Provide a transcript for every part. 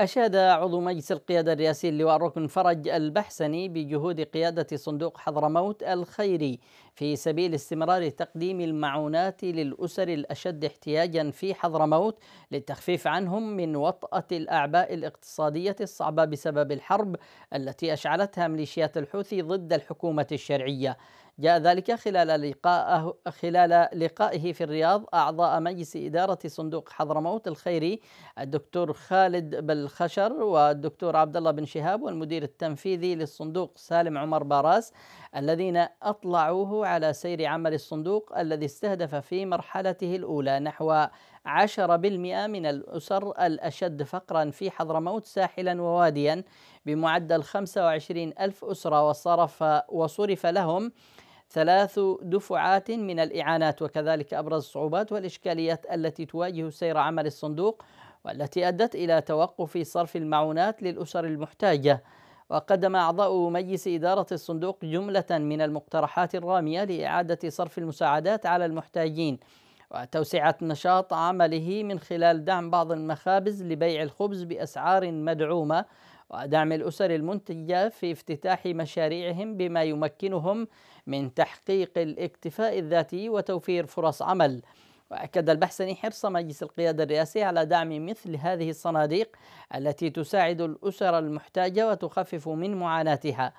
أشاد عضو مجلس القيادة الرئاسي اللواء ركن فرج البحسني بجهود قيادة صندوق حضرموت الخيري في سبيل استمرار تقديم المعونات للأسر الأشد احتياجا في حضرموت للتخفيف عنهم من وطأة الأعباء الاقتصادية الصعبة بسبب الحرب التي أشعلتها ميليشيات الحوثي ضد الحكومة الشرعية جاء ذلك خلال لقائه خلال لقائه في الرياض أعضاء مجلس إدارة صندوق حضرموت الخيري الدكتور خالد بالخشر والدكتور عبد الله بن شهاب والمدير التنفيذي للصندوق سالم عمر باراس الذين أطلعوه على سير عمل الصندوق الذي استهدف في مرحلته الأولى نحو 10% من الأسر الأشد فقرا في حضرموت ساحلا وواديا بمعدل 25 ألف أسرة وصرف وصرف لهم ثلاث دفعات من الإعانات وكذلك أبرز الصعوبات والإشكاليات التي تواجه سير عمل الصندوق والتي أدت إلى توقف صرف المعونات للأسر المحتاجة وقدم أعضاء مجلس إدارة الصندوق جملة من المقترحات الرامية لإعادة صرف المساعدات على المحتاجين وتوسعة نشاط عمله من خلال دعم بعض المخابز لبيع الخبز بأسعار مدعومة ودعم الأسر المنتجة في افتتاح مشاريعهم بما يمكنهم من تحقيق الاكتفاء الذاتي وتوفير فرص عمل وأكد البحثني حرص مجلس القيادة الرئاسي على دعم مثل هذه الصناديق التي تساعد الأسر المحتاجة وتخفف من معاناتها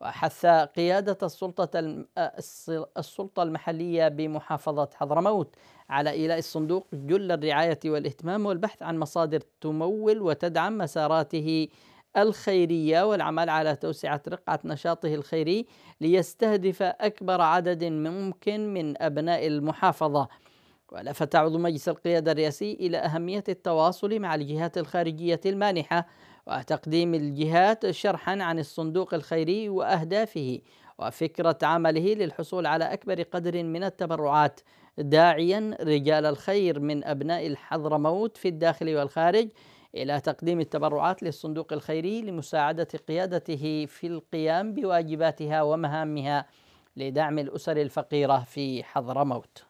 وحث قيادة السلطة آه، السلطة المحلية بمحافظة حضرموت على إيلاء الصندوق جل الرعاية والاهتمام والبحث عن مصادر تمول وتدعم مساراته الخيرية والعمل على توسعة رقعة نشاطه الخيري ليستهدف أكبر عدد ممكن من أبناء المحافظة ولفت عضو مجلس القيادة الرئاسي إلى أهمية التواصل مع الجهات الخارجية المانحة وتقديم الجهات شرحا عن الصندوق الخيري واهدافه وفكره عمله للحصول على اكبر قدر من التبرعات داعيا رجال الخير من ابناء الحضرموت في الداخل والخارج الى تقديم التبرعات للصندوق الخيري لمساعده قيادته في القيام بواجباتها ومهامها لدعم الاسر الفقيره في حضرموت